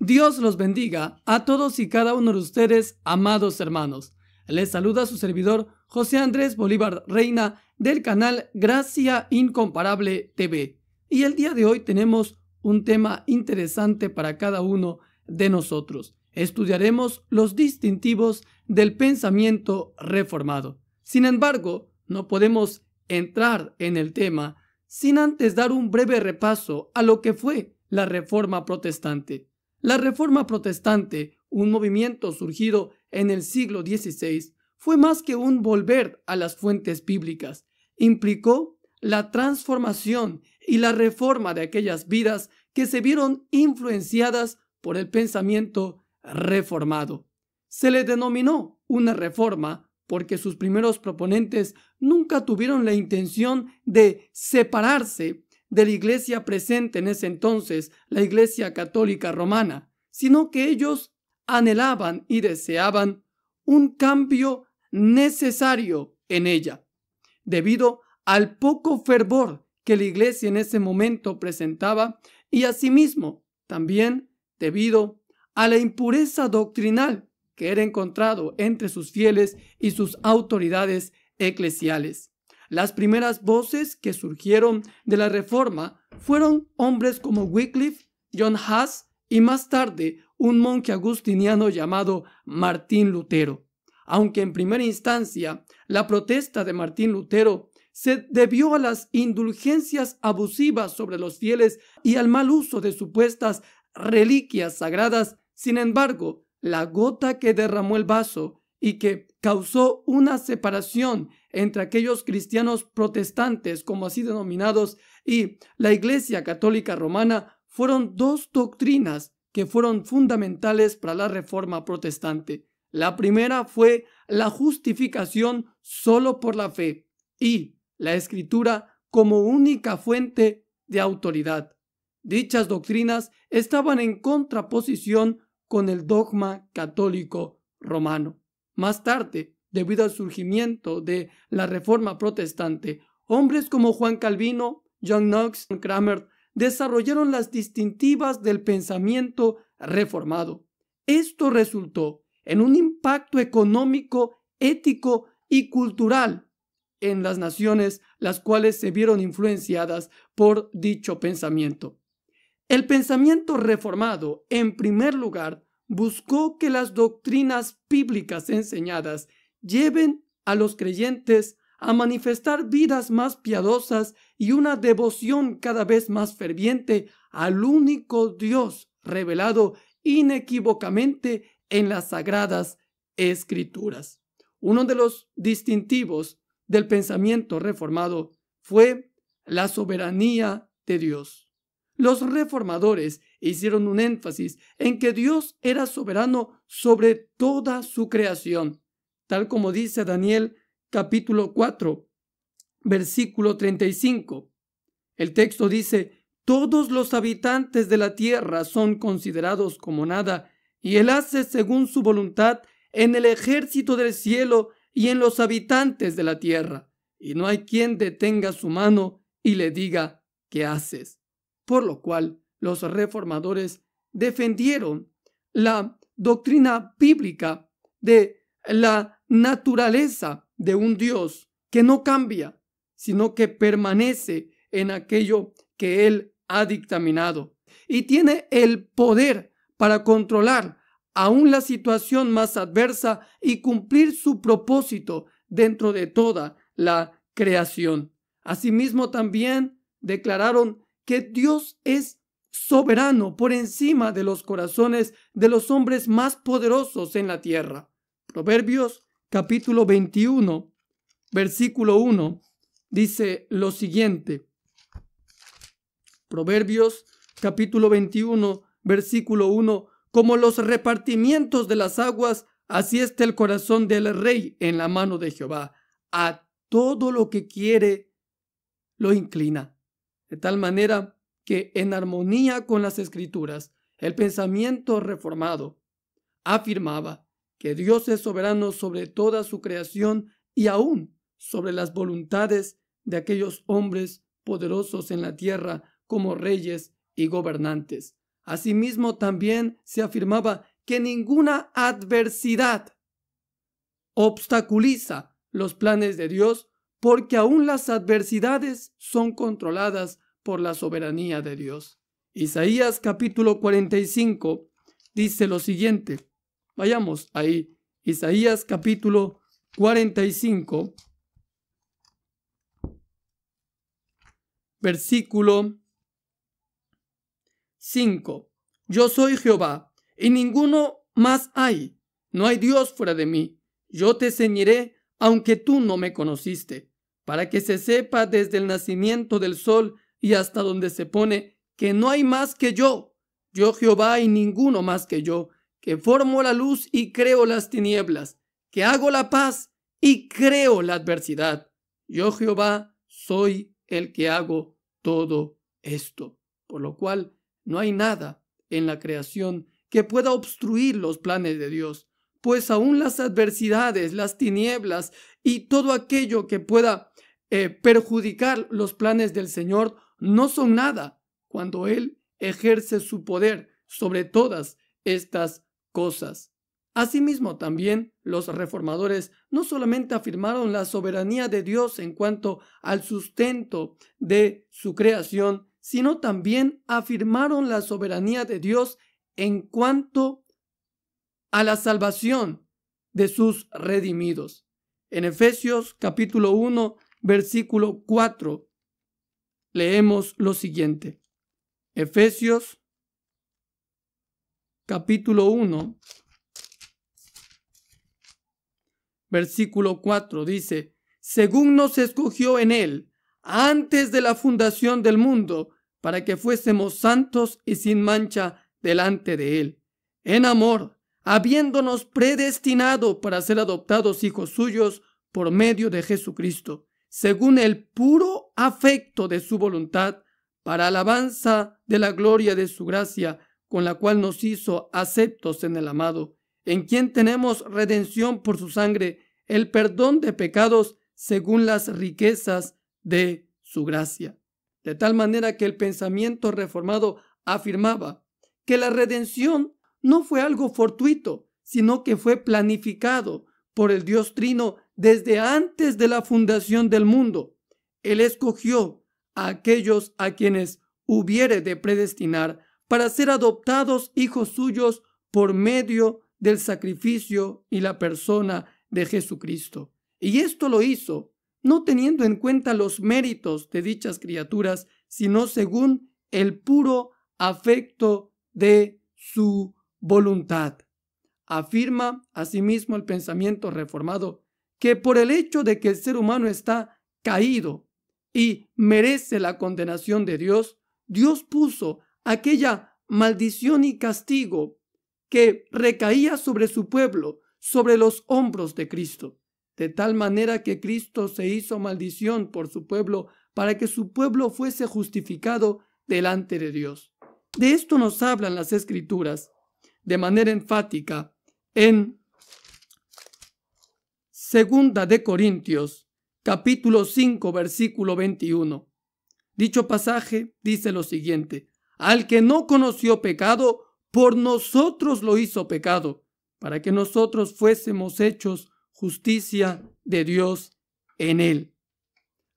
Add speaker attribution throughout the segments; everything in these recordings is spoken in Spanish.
Speaker 1: Dios los bendiga a todos y cada uno de ustedes, amados hermanos. Les saluda su servidor José Andrés Bolívar Reina del canal Gracia Incomparable TV. Y el día de hoy tenemos un tema interesante para cada uno de nosotros. Estudiaremos los distintivos del pensamiento reformado. Sin embargo, no podemos entrar en el tema sin antes dar un breve repaso a lo que fue la Reforma Protestante. La Reforma Protestante, un movimiento surgido en el siglo XVI, fue más que un volver a las fuentes bíblicas, implicó la transformación y la reforma de aquellas vidas que se vieron influenciadas por el pensamiento reformado. Se le denominó una reforma porque sus primeros proponentes nunca tuvieron la intención de separarse de la iglesia presente en ese entonces, la iglesia católica romana, sino que ellos anhelaban y deseaban un cambio necesario en ella, debido al poco fervor que la iglesia en ese momento presentaba y asimismo también debido a la impureza doctrinal que era encontrado entre sus fieles y sus autoridades eclesiales. Las primeras voces que surgieron de la reforma fueron hombres como Wycliffe, John Haas y más tarde un monje agustiniano llamado Martín Lutero. Aunque en primera instancia la protesta de Martín Lutero se debió a las indulgencias abusivas sobre los fieles y al mal uso de supuestas reliquias sagradas, sin embargo, la gota que derramó el vaso y que causó una separación entre aquellos cristianos protestantes, como así denominados, y la Iglesia Católica Romana fueron dos doctrinas que fueron fundamentales para la Reforma Protestante. La primera fue la justificación solo por la fe y la escritura como única fuente de autoridad. Dichas doctrinas estaban en contraposición con el dogma católico romano. Más tarde, debido al surgimiento de la Reforma Protestante, hombres como Juan Calvino, John Knox y Kramer desarrollaron las distintivas del pensamiento reformado. Esto resultó en un impacto económico, ético y cultural en las naciones las cuales se vieron influenciadas por dicho pensamiento. El pensamiento reformado, en primer lugar, buscó que las doctrinas bíblicas enseñadas lleven a los creyentes a manifestar vidas más piadosas y una devoción cada vez más ferviente al único Dios revelado inequívocamente en las sagradas escrituras. Uno de los distintivos del pensamiento reformado fue la soberanía de Dios. Los reformadores hicieron un énfasis en que Dios era soberano sobre toda su creación tal como dice Daniel capítulo 4, versículo 35. El texto dice, todos los habitantes de la tierra son considerados como nada, y Él hace según su voluntad en el ejército del cielo y en los habitantes de la tierra, y no hay quien detenga su mano y le diga, ¿qué haces? Por lo cual los reformadores defendieron la doctrina bíblica de la naturaleza de un Dios que no cambia, sino que permanece en aquello que Él ha dictaminado y tiene el poder para controlar aún la situación más adversa y cumplir su propósito dentro de toda la creación. Asimismo también declararon que Dios es soberano por encima de los corazones de los hombres más poderosos en la tierra. Proverbios capítulo 21, versículo 1, dice lo siguiente. Proverbios capítulo 21, versículo 1, como los repartimientos de las aguas, así está el corazón del rey en la mano de Jehová. A todo lo que quiere, lo inclina. De tal manera que en armonía con las escrituras, el pensamiento reformado afirmaba que Dios es soberano sobre toda su creación y aún sobre las voluntades de aquellos hombres poderosos en la tierra como reyes y gobernantes. Asimismo, también se afirmaba que ninguna adversidad obstaculiza los planes de Dios porque aún las adversidades son controladas por la soberanía de Dios. Isaías capítulo 45 dice lo siguiente, Vayamos ahí. Isaías capítulo 45, versículo 5. Yo soy Jehová, y ninguno más hay. No hay Dios fuera de mí. Yo te ceñiré, aunque tú no me conociste, para que se sepa desde el nacimiento del sol y hasta donde se pone, que no hay más que yo. Yo Jehová y ninguno más que yo, que formo la luz y creo las tinieblas, que hago la paz y creo la adversidad. Yo Jehová soy el que hago todo esto, por lo cual no hay nada en la creación que pueda obstruir los planes de Dios, pues aún las adversidades, las tinieblas y todo aquello que pueda eh, perjudicar los planes del Señor no son nada cuando Él ejerce su poder sobre todas estas cosas. Asimismo, también los reformadores no solamente afirmaron la soberanía de Dios en cuanto al sustento de su creación, sino también afirmaron la soberanía de Dios en cuanto a la salvación de sus redimidos. En Efesios capítulo 1, versículo 4, leemos lo siguiente. Efesios capítulo 1, versículo 4, dice, según nos escogió en él antes de la fundación del mundo, para que fuésemos santos y sin mancha delante de él, en amor, habiéndonos predestinado para ser adoptados hijos suyos por medio de Jesucristo, según el puro afecto de su voluntad, para alabanza de la gloria de su gracia, con la cual nos hizo aceptos en el amado, en quien tenemos redención por su sangre, el perdón de pecados según las riquezas de su gracia. De tal manera que el pensamiento reformado afirmaba que la redención no fue algo fortuito, sino que fue planificado por el Dios Trino desde antes de la fundación del mundo. Él escogió a aquellos a quienes hubiere de predestinar para ser adoptados hijos suyos por medio del sacrificio y la persona de Jesucristo. Y esto lo hizo, no teniendo en cuenta los méritos de dichas criaturas, sino según el puro afecto de su voluntad. Afirma asimismo el pensamiento reformado que por el hecho de que el ser humano está caído y merece la condenación de Dios, Dios puso aquella maldición y castigo que recaía sobre su pueblo, sobre los hombros de Cristo, de tal manera que Cristo se hizo maldición por su pueblo para que su pueblo fuese justificado delante de Dios. De esto nos hablan las escrituras de manera enfática en Segunda de Corintios, capítulo 5, versículo 21. Dicho pasaje dice lo siguiente: al que no conoció pecado, por nosotros lo hizo pecado, para que nosotros fuésemos hechos justicia de Dios en él.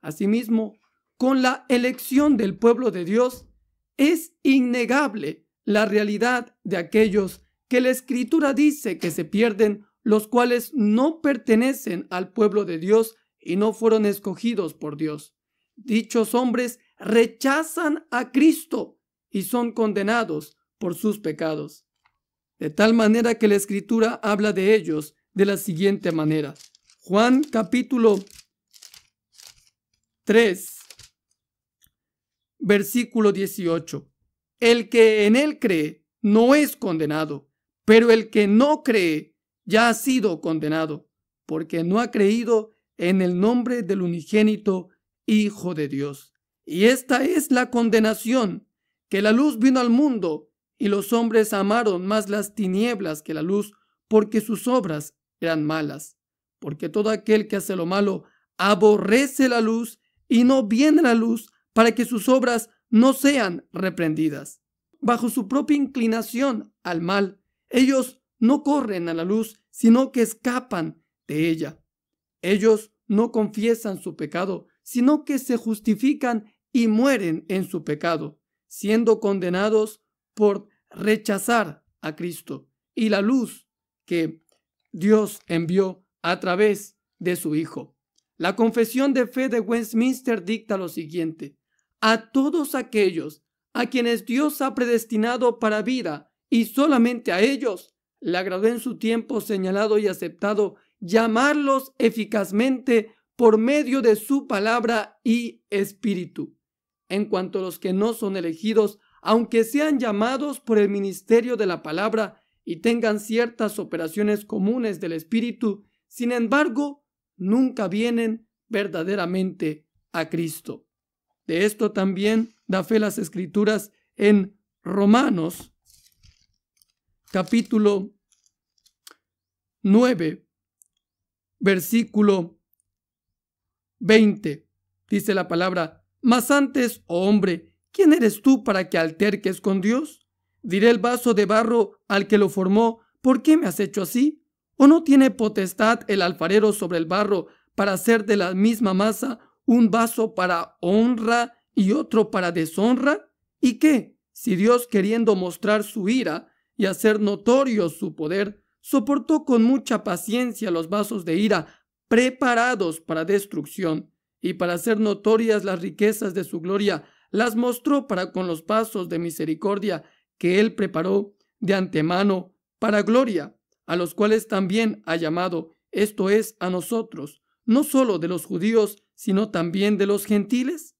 Speaker 1: Asimismo, con la elección del pueblo de Dios, es innegable la realidad de aquellos que la Escritura dice que se pierden, los cuales no pertenecen al pueblo de Dios y no fueron escogidos por Dios. Dichos hombres rechazan a Cristo y son condenados por sus pecados. De tal manera que la escritura habla de ellos de la siguiente manera. Juan capítulo 3, versículo 18. El que en él cree no es condenado, pero el que no cree ya ha sido condenado, porque no ha creído en el nombre del unigénito Hijo de Dios. Y esta es la condenación, que la luz vino al mundo y los hombres amaron más las tinieblas que la luz porque sus obras eran malas. Porque todo aquel que hace lo malo aborrece la luz y no viene la luz para que sus obras no sean reprendidas. Bajo su propia inclinación al mal, ellos no corren a la luz, sino que escapan de ella. Ellos no confiesan su pecado, sino que se justifican y mueren en su pecado siendo condenados por rechazar a Cristo y la luz que Dios envió a través de su Hijo. La confesión de fe de Westminster dicta lo siguiente. A todos aquellos a quienes Dios ha predestinado para vida y solamente a ellos, le agradó en su tiempo señalado y aceptado llamarlos eficazmente por medio de su palabra y espíritu en cuanto a los que no son elegidos, aunque sean llamados por el ministerio de la palabra y tengan ciertas operaciones comunes del Espíritu, sin embargo, nunca vienen verdaderamente a Cristo. De esto también da fe las Escrituras en Romanos capítulo 9, versículo 20. Dice la palabra, mas antes, oh hombre, ¿quién eres tú para que alterques con Dios? Diré el vaso de barro al que lo formó, ¿por qué me has hecho así? ¿O no tiene potestad el alfarero sobre el barro para hacer de la misma masa un vaso para honra y otro para deshonra? ¿Y qué? Si Dios queriendo mostrar su ira y hacer notorio su poder, soportó con mucha paciencia los vasos de ira preparados para destrucción, y para hacer notorias las riquezas de su gloria, las mostró para con los pasos de misericordia que él preparó de antemano para gloria, a los cuales también ha llamado, esto es, a nosotros, no sólo de los judíos, sino también de los gentiles.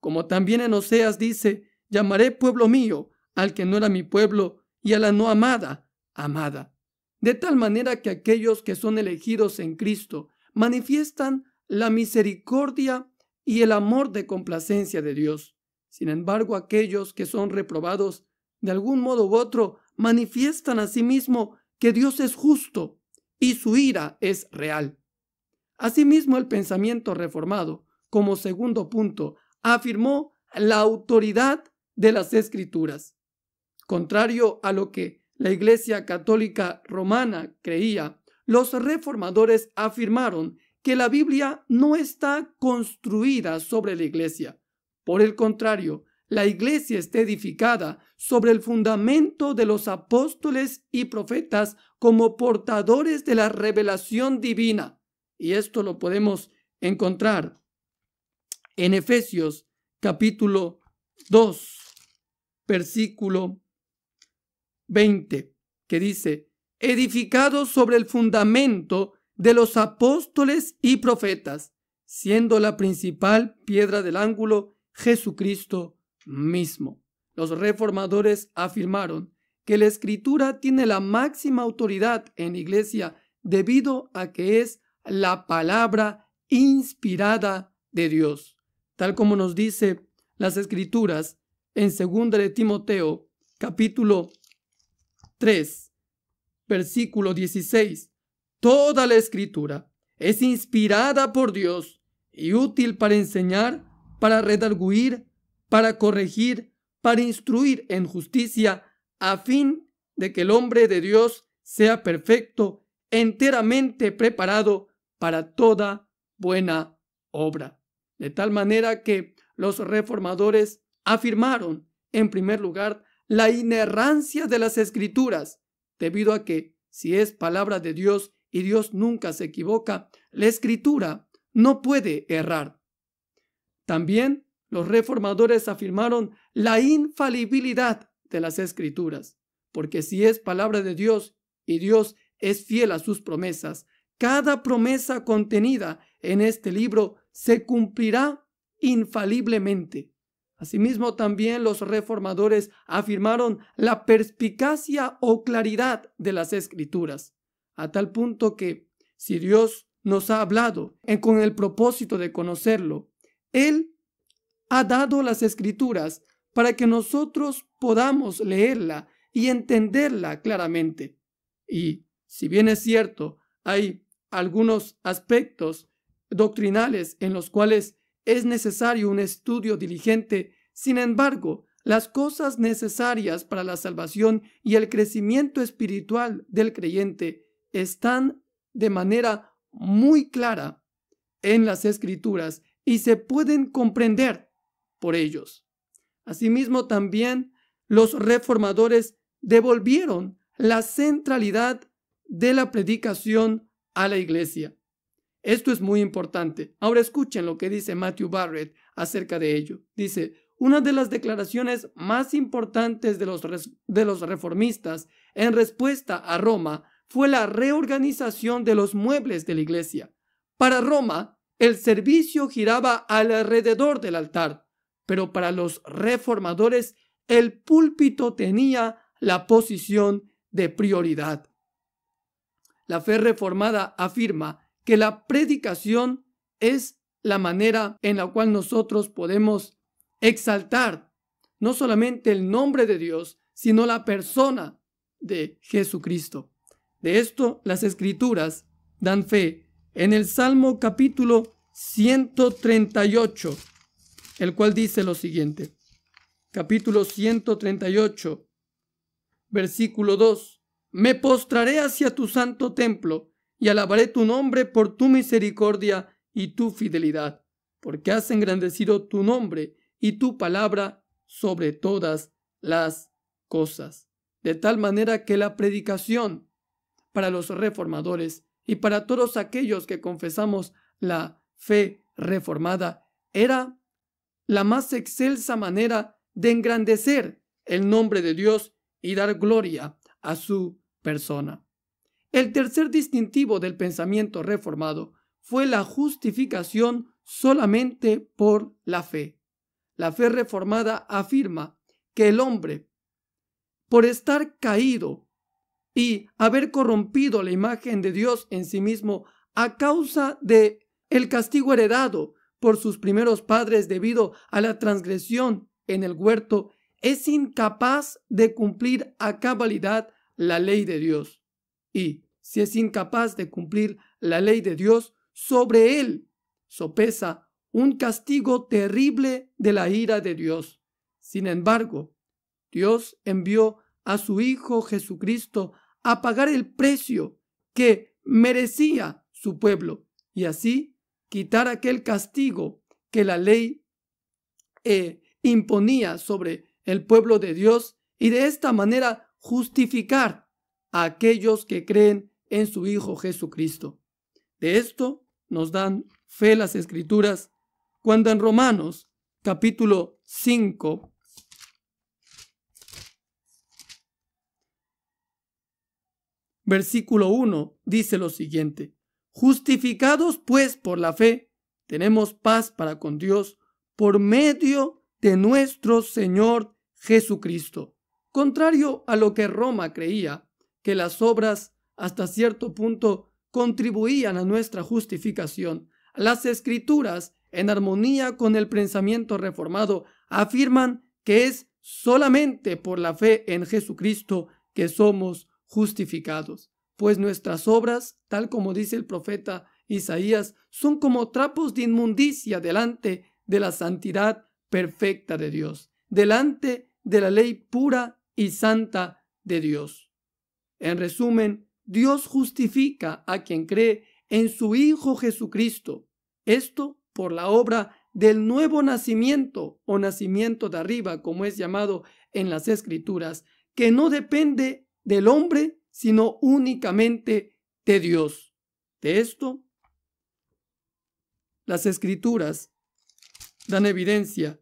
Speaker 1: Como también en Oseas dice, llamaré pueblo mío al que no era mi pueblo y a la no amada, amada. De tal manera que aquellos que son elegidos en Cristo manifiestan la misericordia y el amor de complacencia de Dios. Sin embargo, aquellos que son reprobados, de algún modo u otro, manifiestan a sí mismo que Dios es justo y su ira es real. Asimismo, el pensamiento reformado, como segundo punto, afirmó la autoridad de las escrituras. Contrario a lo que la Iglesia Católica Romana creía, los reformadores afirmaron que la Biblia no está construida sobre la iglesia. Por el contrario, la iglesia está edificada sobre el fundamento de los apóstoles y profetas como portadores de la revelación divina. Y esto lo podemos encontrar en Efesios capítulo 2, versículo 20, que dice, edificado sobre el fundamento de los apóstoles y profetas, siendo la principal piedra del ángulo Jesucristo mismo. Los reformadores afirmaron que la escritura tiene la máxima autoridad en iglesia debido a que es la palabra inspirada de Dios. Tal como nos dice las escrituras en 2 de Timoteo capítulo 3 versículo 16 Toda la escritura es inspirada por Dios y útil para enseñar, para redarguir, para corregir, para instruir en justicia, a fin de que el hombre de Dios sea perfecto, enteramente preparado para toda buena obra. De tal manera que los reformadores afirmaron, en primer lugar, la inerrancia de las escrituras, debido a que, si es palabra de Dios Dios nunca se equivoca, la escritura no puede errar. También los reformadores afirmaron la infalibilidad de las escrituras, porque si es palabra de Dios y Dios es fiel a sus promesas, cada promesa contenida en este libro se cumplirá infaliblemente. Asimismo, también los reformadores afirmaron la perspicacia o claridad de las escrituras, a tal punto que si Dios nos ha hablado con el propósito de conocerlo, Él ha dado las escrituras para que nosotros podamos leerla y entenderla claramente. Y si bien es cierto, hay algunos aspectos doctrinales en los cuales es necesario un estudio diligente, sin embargo, las cosas necesarias para la salvación y el crecimiento espiritual del creyente están de manera muy clara en las escrituras y se pueden comprender por ellos. Asimismo, también los reformadores devolvieron la centralidad de la predicación a la iglesia. Esto es muy importante. Ahora escuchen lo que dice Matthew Barrett acerca de ello. Dice, una de las declaraciones más importantes de los, de los reformistas en respuesta a Roma fue la reorganización de los muebles de la iglesia. Para Roma, el servicio giraba alrededor del altar, pero para los reformadores el púlpito tenía la posición de prioridad. La fe reformada afirma que la predicación es la manera en la cual nosotros podemos exaltar no solamente el nombre de Dios, sino la persona de Jesucristo. De esto las escrituras dan fe en el Salmo capítulo 138, el cual dice lo siguiente. Capítulo 138, versículo 2. Me postraré hacia tu santo templo y alabaré tu nombre por tu misericordia y tu fidelidad, porque has engrandecido tu nombre y tu palabra sobre todas las cosas. De tal manera que la predicación para los reformadores y para todos aquellos que confesamos la fe reformada era la más excelsa manera de engrandecer el nombre de Dios y dar gloria a su persona. El tercer distintivo del pensamiento reformado fue la justificación solamente por la fe. La fe reformada afirma que el hombre, por estar caído y haber corrompido la imagen de Dios en sí mismo a causa de el castigo heredado por sus primeros padres debido a la transgresión en el huerto, es incapaz de cumplir a cabalidad la ley de Dios. Y si es incapaz de cumplir la ley de Dios, sobre él sopesa un castigo terrible de la ira de Dios. Sin embargo, Dios envió a su Hijo Jesucristo a pagar el precio que merecía su pueblo y así quitar aquel castigo que la ley eh, imponía sobre el pueblo de Dios y de esta manera justificar a aquellos que creen en su Hijo Jesucristo. De esto nos dan fe las escrituras cuando en Romanos capítulo 5 versículo 1 dice lo siguiente, justificados pues por la fe, tenemos paz para con Dios por medio de nuestro Señor Jesucristo. Contrario a lo que Roma creía, que las obras hasta cierto punto contribuían a nuestra justificación, las escrituras, en armonía con el pensamiento reformado, afirman que es solamente por la fe en Jesucristo que somos justificados, pues nuestras obras, tal como dice el profeta Isaías, son como trapos de inmundicia delante de la santidad perfecta de Dios, delante de la ley pura y santa de Dios. En resumen, Dios justifica a quien cree en su Hijo Jesucristo, esto por la obra del nuevo nacimiento o nacimiento de arriba, como es llamado en las Escrituras, que no depende del hombre, sino únicamente de Dios. De esto, las escrituras dan evidencia.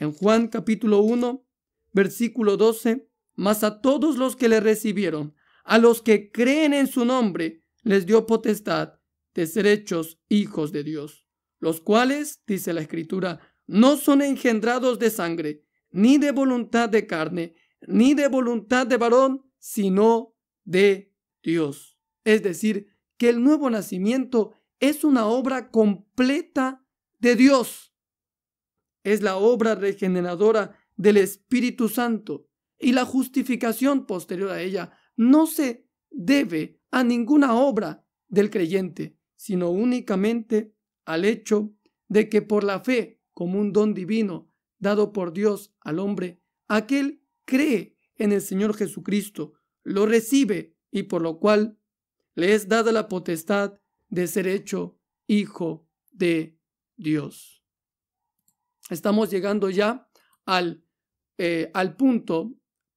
Speaker 1: En Juan capítulo 1, versículo 12, mas a todos los que le recibieron, a los que creen en su nombre, les dio potestad de ser hechos hijos de Dios, los cuales, dice la escritura, no son engendrados de sangre, ni de voluntad de carne, ni de voluntad de varón, sino de Dios. Es decir, que el nuevo nacimiento es una obra completa de Dios. Es la obra regeneradora del Espíritu Santo y la justificación posterior a ella no se debe a ninguna obra del creyente, sino únicamente al hecho de que por la fe, como un don divino dado por Dios al hombre, aquel cree en el Señor Jesucristo, lo recibe y por lo cual le es dada la potestad de ser hecho hijo de Dios. Estamos llegando ya al, eh, al punto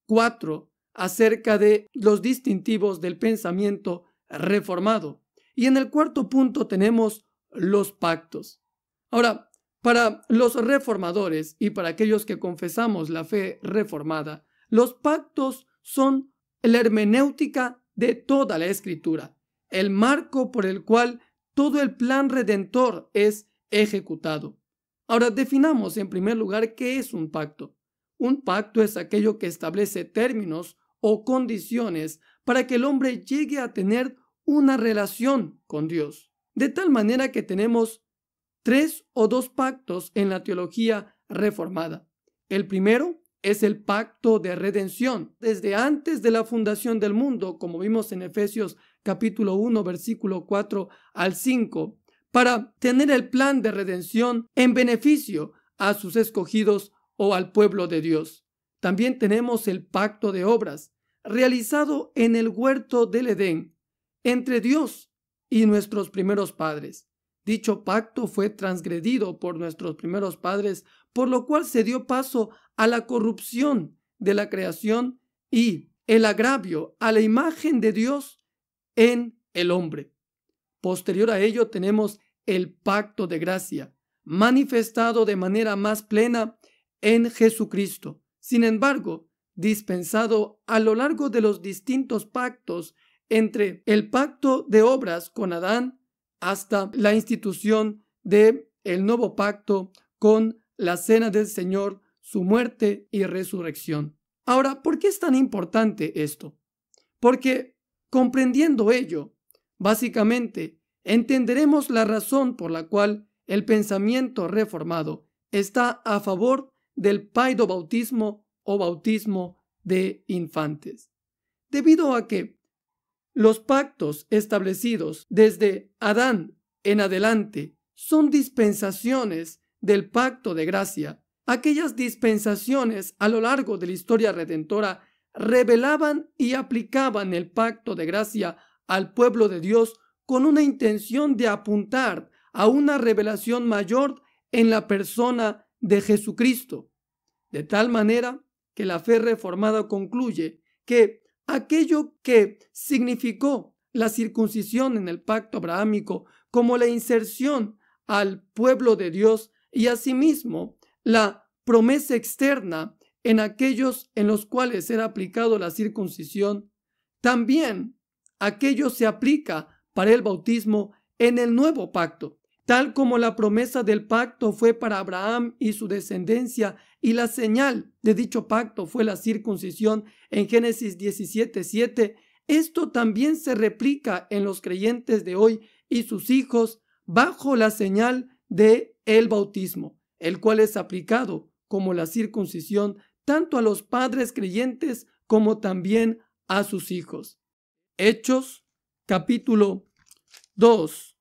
Speaker 1: 4 acerca de los distintivos del pensamiento reformado. Y en el cuarto punto tenemos los pactos. Ahora, para los reformadores y para aquellos que confesamos la fe reformada, los pactos son la hermenéutica de toda la escritura, el marco por el cual todo el plan redentor es ejecutado. Ahora definamos en primer lugar qué es un pacto. Un pacto es aquello que establece términos o condiciones para que el hombre llegue a tener una relación con Dios. De tal manera que tenemos tres o dos pactos en la teología reformada. El primero es el pacto de redención. Desde antes de la fundación del mundo, como vimos en Efesios capítulo 1, versículo 4 al 5, para tener el plan de redención en beneficio a sus escogidos o al pueblo de Dios. También tenemos el pacto de obras, realizado en el huerto del Edén, entre Dios y nuestros primeros padres. Dicho pacto fue transgredido por nuestros primeros padres por lo cual se dio paso a la corrupción de la creación y el agravio a la imagen de Dios en el hombre. Posterior a ello tenemos el pacto de gracia, manifestado de manera más plena en Jesucristo. Sin embargo, dispensado a lo largo de los distintos pactos entre el pacto de obras con Adán hasta la institución de el nuevo pacto con la cena del Señor, su muerte y resurrección. Ahora, ¿por qué es tan importante esto? Porque comprendiendo ello, básicamente, entenderemos la razón por la cual el pensamiento reformado está a favor del bautismo o bautismo de infantes. Debido a que los pactos establecidos desde Adán en adelante son dispensaciones del pacto de gracia, aquellas dispensaciones a lo largo de la historia redentora revelaban y aplicaban el pacto de gracia al pueblo de Dios con una intención de apuntar a una revelación mayor en la persona de Jesucristo. De tal manera que la fe reformada concluye que aquello que significó la circuncisión en el pacto abrahámico como la inserción al pueblo de Dios y asimismo la promesa externa en aquellos en los cuales era aplicado la circuncisión, también aquello se aplica para el bautismo en el nuevo pacto, tal como la promesa del pacto fue para Abraham y su descendencia, y la señal de dicho pacto fue la circuncisión en Génesis 17:7, esto también se replica en los creyentes de hoy y sus hijos bajo la señal de el bautismo, el cual es aplicado como la circuncisión tanto a los padres creyentes como también a sus hijos. Hechos capítulo 2,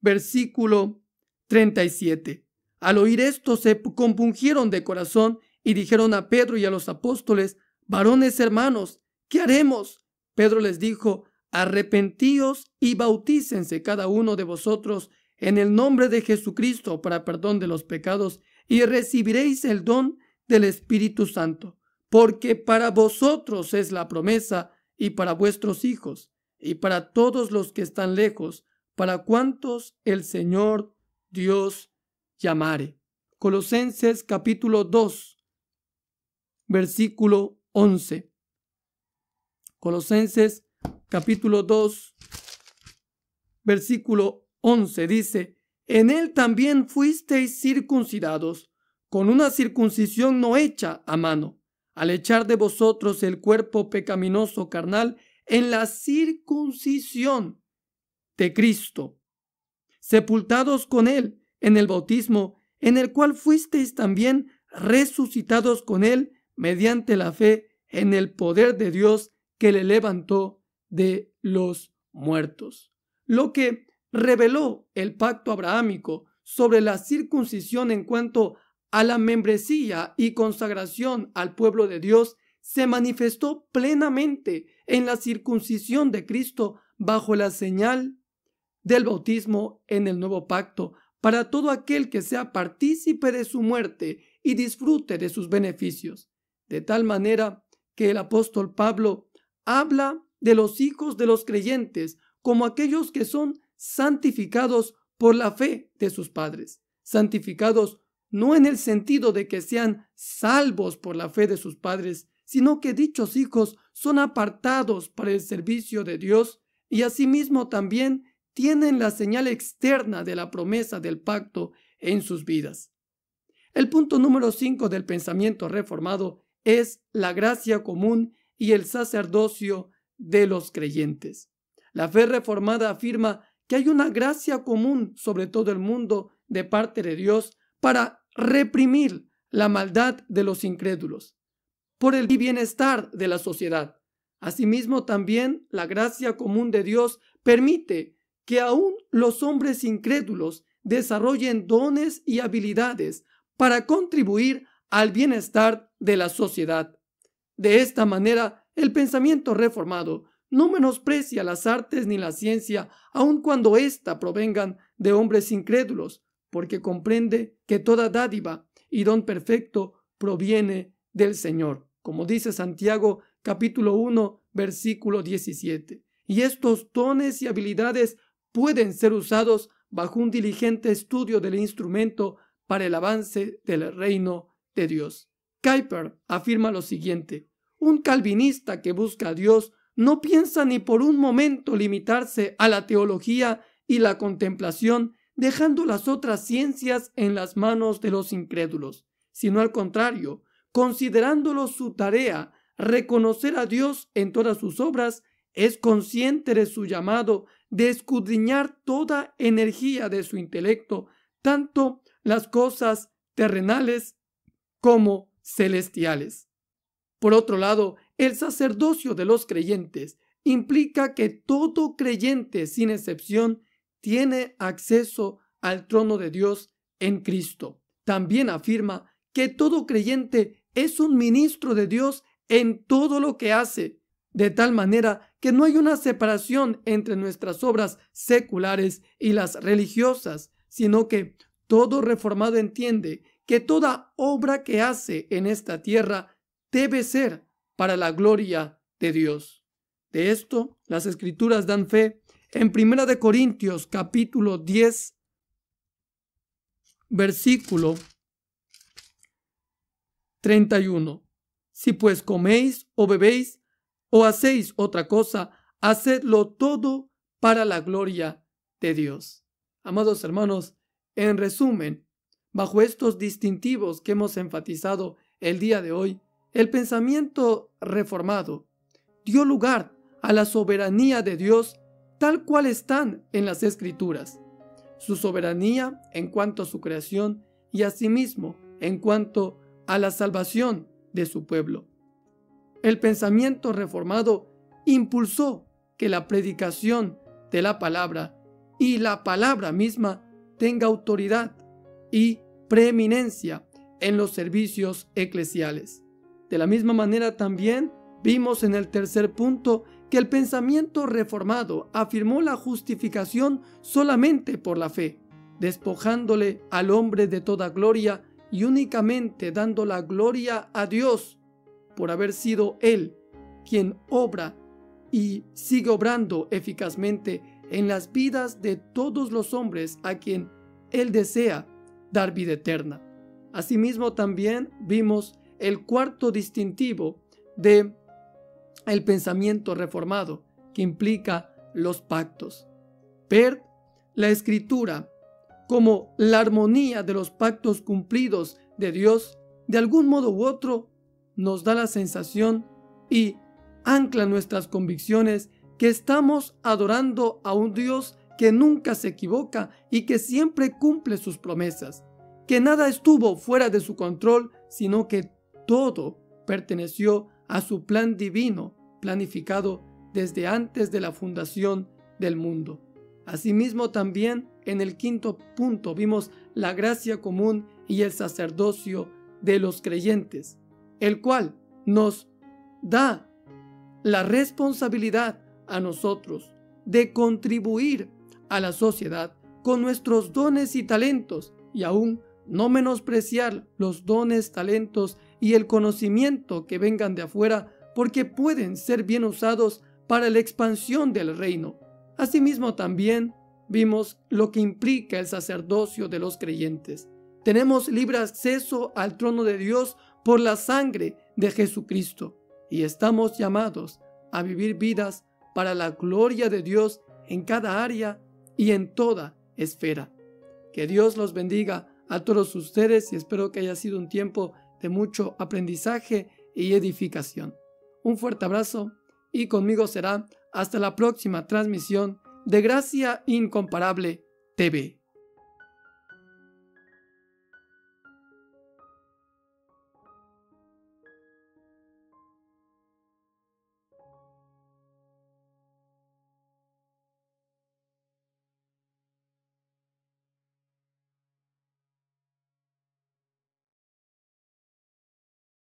Speaker 1: versículo 37. Al oír esto se compungieron de corazón y dijeron a Pedro y a los apóstoles, varones hermanos, ¿qué haremos? Pedro les dijo, arrepentíos y bautícense cada uno de vosotros en el nombre de Jesucristo para perdón de los pecados y recibiréis el don del Espíritu Santo, porque para vosotros es la promesa y para vuestros hijos y para todos los que están lejos, para cuantos el Señor Dios llamare. Colosenses capítulo 2, versículo 11. Colosenses capítulo 2, versículo 11 dice, en él también fuisteis circuncidados, con una circuncisión no hecha a mano, al echar de vosotros el cuerpo pecaminoso carnal en la circuncisión de Cristo, sepultados con él en el bautismo, en el cual fuisteis también resucitados con él mediante la fe en el poder de Dios que le levantó de los muertos. Lo que reveló el pacto abrahámico sobre la circuncisión en cuanto a la membresía y consagración al pueblo de Dios se manifestó plenamente en la circuncisión de Cristo bajo la señal del bautismo en el nuevo pacto para todo aquel que sea partícipe de su muerte y disfrute de sus beneficios. De tal manera que el apóstol Pablo habla de los hijos de los creyentes como aquellos que son santificados por la fe de sus padres. Santificados no en el sentido de que sean salvos por la fe de sus padres, sino que dichos hijos son apartados para el servicio de Dios y asimismo también tienen la señal externa de la promesa del pacto en sus vidas. El punto número 5 del pensamiento reformado es la gracia común y el sacerdocio de los creyentes. La fe reformada afirma hay una gracia común sobre todo el mundo de parte de Dios para reprimir la maldad de los incrédulos, por el bienestar de la sociedad. Asimismo, también la gracia común de Dios permite que aún los hombres incrédulos desarrollen dones y habilidades para contribuir al bienestar de la sociedad. De esta manera, el pensamiento reformado no menosprecia las artes ni la ciencia, aun cuando ésta provengan de hombres incrédulos, porque comprende que toda dádiva y don perfecto proviene del Señor, como dice Santiago capítulo 1 versículo 17. Y estos dones y habilidades pueden ser usados bajo un diligente estudio del instrumento para el avance del reino de Dios. kuiper afirma lo siguiente, un calvinista que busca a Dios no piensa ni por un momento limitarse a la teología y la contemplación, dejando las otras ciencias en las manos de los incrédulos, sino al contrario, considerándolo su tarea, reconocer a Dios en todas sus obras, es consciente de su llamado de escudriñar toda energía de su intelecto, tanto las cosas terrenales como celestiales. Por otro lado, el sacerdocio de los creyentes implica que todo creyente, sin excepción, tiene acceso al trono de Dios en Cristo. También afirma que todo creyente es un ministro de Dios en todo lo que hace, de tal manera que no hay una separación entre nuestras obras seculares y las religiosas, sino que todo reformado entiende que toda obra que hace en esta tierra debe ser para la gloria de Dios. De esto las escrituras dan fe en Primera de Corintios capítulo 10 versículo 31. Si pues coméis o bebéis o hacéis otra cosa, hacedlo todo para la gloria de Dios. Amados hermanos, en resumen, bajo estos distintivos que hemos enfatizado el día de hoy, el pensamiento reformado dio lugar a la soberanía de Dios tal cual están en las escrituras. Su soberanía en cuanto a su creación y asimismo en cuanto a la salvación de su pueblo. El pensamiento reformado impulsó que la predicación de la palabra y la palabra misma tenga autoridad y preeminencia en los servicios eclesiales. De la misma manera también vimos en el tercer punto que el pensamiento reformado afirmó la justificación solamente por la fe, despojándole al hombre de toda gloria y únicamente dando la gloria a Dios por haber sido Él quien obra y sigue obrando eficazmente en las vidas de todos los hombres a quien Él desea dar vida eterna. Asimismo también vimos el cuarto distintivo de el pensamiento reformado que implica los pactos. Ver la escritura como la armonía de los pactos cumplidos de Dios, de algún modo u otro, nos da la sensación y ancla nuestras convicciones que estamos adorando a un Dios que nunca se equivoca y que siempre cumple sus promesas, que nada estuvo fuera de su control, sino que todo perteneció a su plan divino planificado desde antes de la fundación del mundo. Asimismo también en el quinto punto vimos la gracia común y el sacerdocio de los creyentes, el cual nos da la responsabilidad a nosotros de contribuir a la sociedad con nuestros dones y talentos y aún no menospreciar los dones, talentos y el conocimiento que vengan de afuera porque pueden ser bien usados para la expansión del reino. Asimismo también vimos lo que implica el sacerdocio de los creyentes. Tenemos libre acceso al trono de Dios por la sangre de Jesucristo y estamos llamados a vivir vidas para la gloria de Dios en cada área y en toda esfera. Que Dios los bendiga a todos ustedes y espero que haya sido un tiempo de mucho aprendizaje y edificación. Un fuerte abrazo y conmigo será hasta la próxima transmisión de Gracia Incomparable TV.